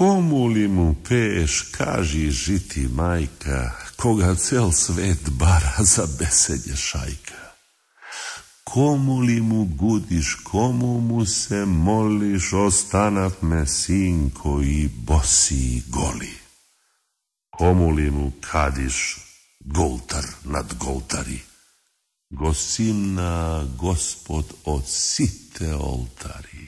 komu li mu peš kaži žiti majka, koga cel svet bara za besedje šajka? Komu li mu gudiš, komu mu se moliš, ostanat me sinko i bosi i goli? Komu li mu kadiš, goltar nad goltari? Gosimna gospod od site oltari.